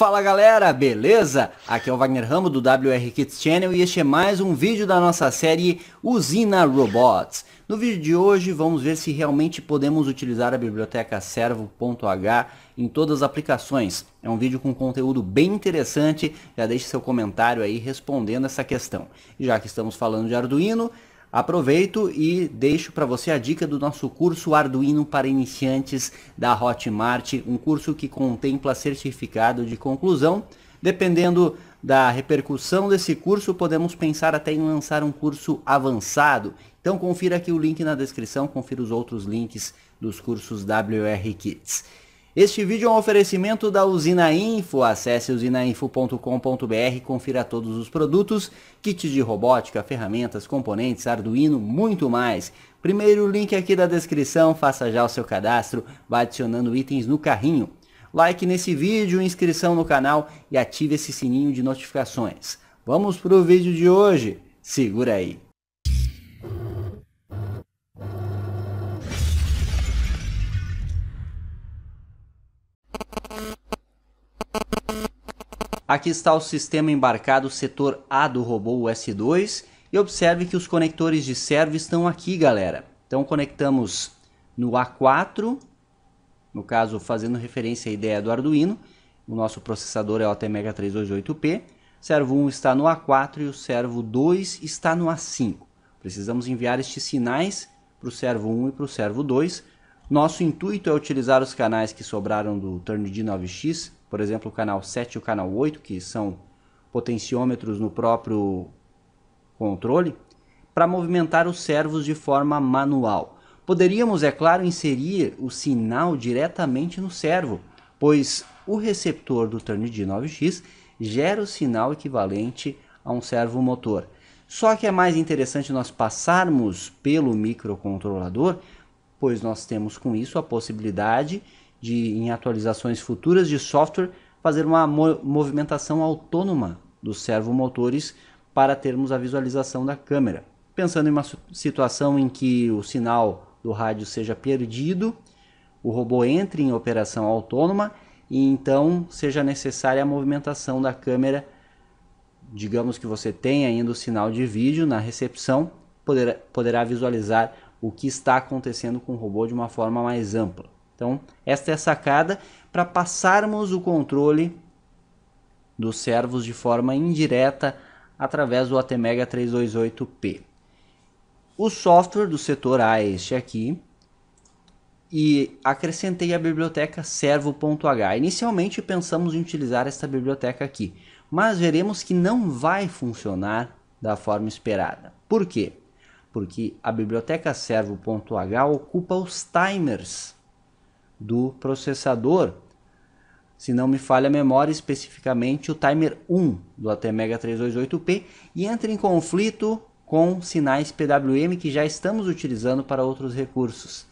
Fala galera, beleza? Aqui é o Wagner Ramo do WR Kids Channel e este é mais um vídeo da nossa série Usina Robots. No vídeo de hoje vamos ver se realmente podemos utilizar a biblioteca servo.h em todas as aplicações. É um vídeo com conteúdo bem interessante, já deixe seu comentário aí respondendo essa questão. Já que estamos falando de Arduino, Aproveito e deixo para você a dica do nosso curso Arduino para iniciantes da Hotmart, um curso que contempla certificado de conclusão. Dependendo da repercussão desse curso, podemos pensar até em lançar um curso avançado. Então confira aqui o link na descrição, confira os outros links dos cursos WR Kits. Este vídeo é um oferecimento da Usina Info. Acesse usinainfo.com.br e confira todos os produtos, kits de robótica, ferramentas, componentes, Arduino, muito mais. Primeiro link aqui da descrição, faça já o seu cadastro, vá adicionando itens no carrinho. Like nesse vídeo, inscrição no canal e ative esse sininho de notificações. Vamos para o vídeo de hoje, segura aí. Aqui está o sistema embarcado setor A do robô US2 e observe que os conectores de servo estão aqui, galera. Então conectamos no A4, no caso fazendo referência à ideia do Arduino, o nosso processador é o ATmega 328P, servo 1 está no A4 e o servo 2 está no A5. Precisamos enviar estes sinais para o servo 1 e para o servo 2. Nosso intuito é utilizar os canais que sobraram do Turn de 9X por exemplo, o canal 7 e o canal 8, que são potenciômetros no próprio controle, para movimentar os servos de forma manual. Poderíamos, é claro, inserir o sinal diretamente no servo, pois o receptor do Turnitin 9X gera o sinal equivalente a um servo motor. Só que é mais interessante nós passarmos pelo microcontrolador, pois nós temos com isso a possibilidade de, em atualizações futuras de software, fazer uma mo movimentação autônoma dos servomotores para termos a visualização da câmera. Pensando em uma situação em que o sinal do rádio seja perdido, o robô entre em operação autônoma e então seja necessária a movimentação da câmera. Digamos que você tenha ainda o sinal de vídeo na recepção, poderá visualizar o que está acontecendo com o robô de uma forma mais ampla. Então, esta é a sacada para passarmos o controle dos servos de forma indireta através do ATmega 328P. O software do setor A é este aqui, e acrescentei a biblioteca servo.h. Inicialmente pensamos em utilizar esta biblioteca aqui, mas veremos que não vai funcionar da forma esperada. Por quê? Porque a biblioteca servo.h ocupa os timers do processador. Se não me falha a memória, especificamente o timer 1 do ATmega 328P e entra em conflito com sinais PWM que já estamos utilizando para outros recursos.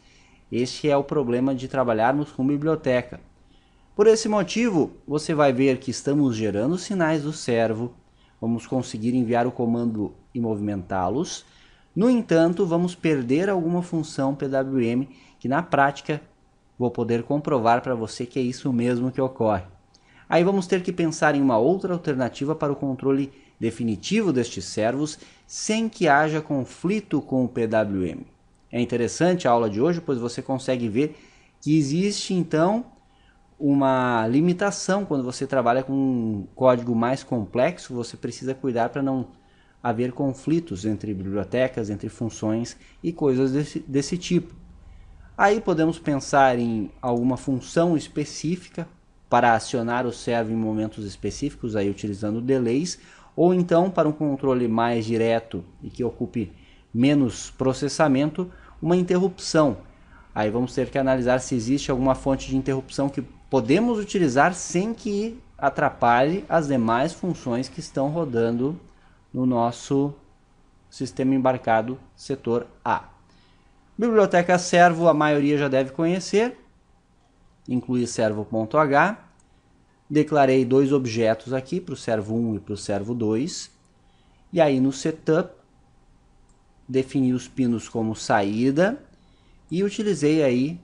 Este é o problema de trabalharmos com biblioteca. Por esse motivo, você vai ver que estamos gerando sinais do servo, vamos conseguir enviar o comando e movimentá-los. No entanto, vamos perder alguma função PWM que na prática vou poder comprovar para você que é isso mesmo que ocorre. Aí vamos ter que pensar em uma outra alternativa para o controle definitivo destes servos sem que haja conflito com o PWM. É interessante a aula de hoje, pois você consegue ver que existe então uma limitação quando você trabalha com um código mais complexo, você precisa cuidar para não haver conflitos entre bibliotecas, entre funções e coisas desse, desse tipo. Aí podemos pensar em alguma função específica para acionar o servo em momentos específicos, aí utilizando delays, ou então para um controle mais direto e que ocupe menos processamento, uma interrupção. Aí vamos ter que analisar se existe alguma fonte de interrupção que podemos utilizar sem que atrapalhe as demais funções que estão rodando no nosso sistema embarcado setor A. Biblioteca Servo, a maioria já deve conhecer, inclui servo.h. Declarei dois objetos aqui, para o servo 1 e para o servo 2. E aí no setup, defini os pinos como saída e utilizei aí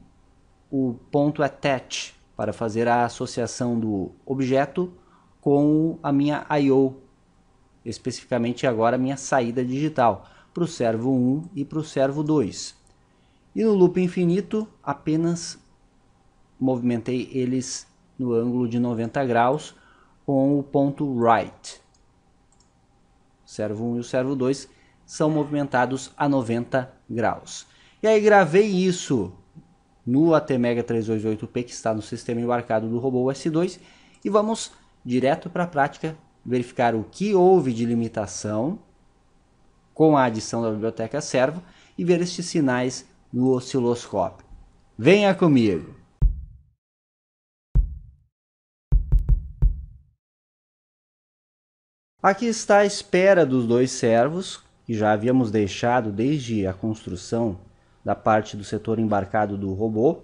o ponto attach para fazer a associação do objeto com a minha I.O., especificamente agora a minha saída digital, para o servo 1 e para o servo 2. E no loop infinito, apenas movimentei eles no ângulo de 90 graus com o ponto right. O servo 1 e o servo 2 são movimentados a 90 graus. E aí gravei isso no ATmega 328P que está no sistema embarcado do robô S2 e vamos direto para a prática verificar o que houve de limitação com a adição da biblioteca servo e ver estes sinais no osciloscópio. Venha comigo! Aqui está a espera dos dois servos, que já havíamos deixado desde a construção da parte do setor embarcado do robô.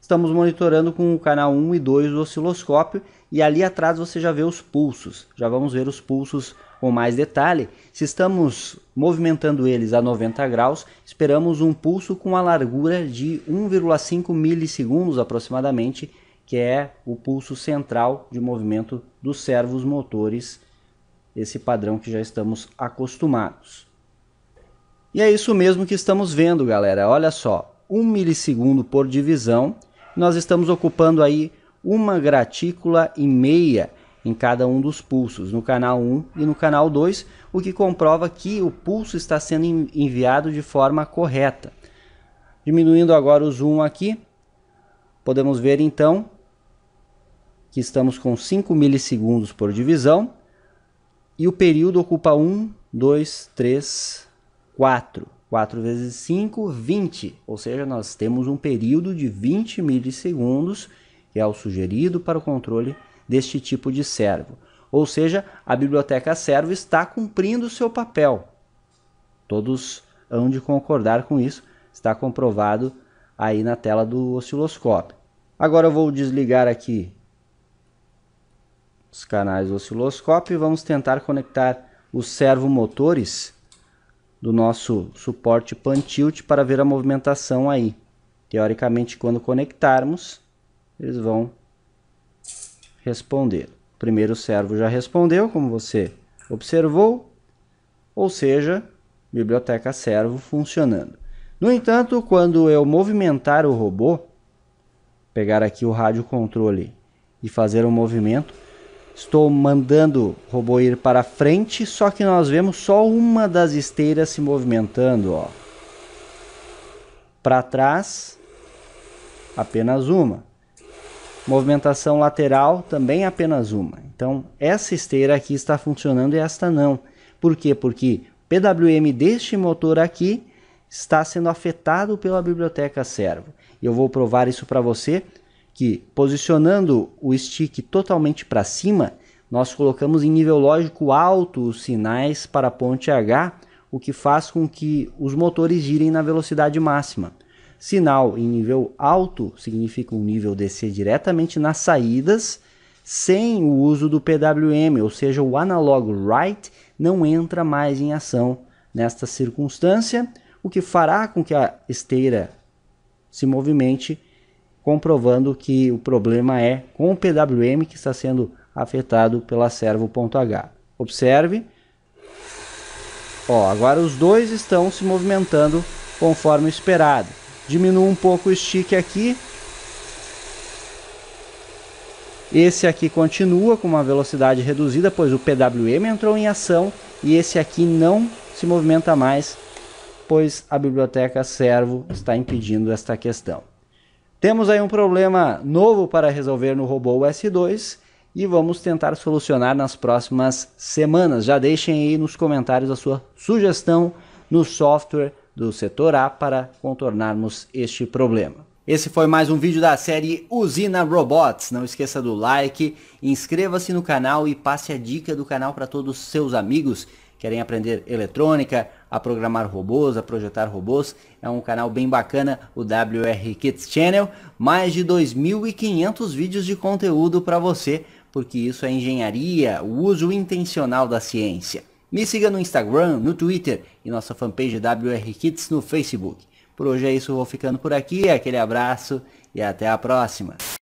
Estamos monitorando com o canal 1 e 2 do osciloscópio e ali atrás você já vê os pulsos. Já vamos ver os pulsos com mais detalhe, se estamos movimentando eles a 90 graus, esperamos um pulso com a largura de 1,5 milissegundos aproximadamente, que é o pulso central de movimento dos servos motores, esse padrão que já estamos acostumados. E é isso mesmo que estamos vendo, galera. Olha só, 1 milissegundo por divisão, nós estamos ocupando aí uma gratícula e meia em cada um dos pulsos, no canal 1 e no canal 2, o que comprova que o pulso está sendo enviado de forma correta. Diminuindo agora o zoom aqui, podemos ver então que estamos com 5 milissegundos por divisão e o período ocupa 1, 2, 3, 4. 4 vezes 5, 20. Ou seja, nós temos um período de 20 milissegundos, que é o sugerido para o controle deste tipo de servo. Ou seja, a biblioteca servo está cumprindo o seu papel. Todos hão de concordar com isso, está comprovado aí na tela do osciloscópio. Agora eu vou desligar aqui os canais do osciloscópio e vamos tentar conectar os servomotores do nosso suporte pan tilt para ver a movimentação aí. Teoricamente, quando conectarmos, eles vão responder. O primeiro servo já respondeu, como você observou, ou seja, biblioteca servo funcionando. No entanto, quando eu movimentar o robô, pegar aqui o rádio controle e fazer um movimento, estou mandando o robô ir para frente, só que nós vemos só uma das esteiras se movimentando, ó. Para trás, apenas uma. Movimentação lateral também apenas uma. Então, essa esteira aqui está funcionando e esta não. Por quê? Porque o PWM deste motor aqui está sendo afetado pela biblioteca servo. E eu vou provar isso para você que posicionando o stick totalmente para cima, nós colocamos em nível lógico alto os sinais para a ponte H, o que faz com que os motores girem na velocidade máxima. Sinal em nível alto significa um nível DC diretamente nas saídas, sem o uso do PWM, ou seja, o analog write não entra mais em ação nesta circunstância, o que fará com que a esteira se movimente, comprovando que o problema é com o PWM que está sendo afetado pela servo.h. Observe, ó, agora os dois estão se movimentando conforme esperado. Diminuo um pouco o stick aqui. Esse aqui continua com uma velocidade reduzida, pois o PWM entrou em ação e esse aqui não se movimenta mais, pois a biblioteca servo está impedindo esta questão. Temos aí um problema novo para resolver no robô S2 e vamos tentar solucionar nas próximas semanas. Já deixem aí nos comentários a sua sugestão no software do setor A para contornarmos este problema. Esse foi mais um vídeo da série Usina Robots. Não esqueça do like, inscreva-se no canal e passe a dica do canal para todos os seus amigos querem aprender eletrônica, a programar robôs, a projetar robôs, é um canal bem bacana, o WR Kids Channel, mais de 2.500 vídeos de conteúdo para você, porque isso é engenharia, o uso intencional da ciência. Me siga no Instagram, no Twitter e nossa fanpage WR no Facebook. Por hoje é isso, vou ficando por aqui, aquele abraço e até a próxima.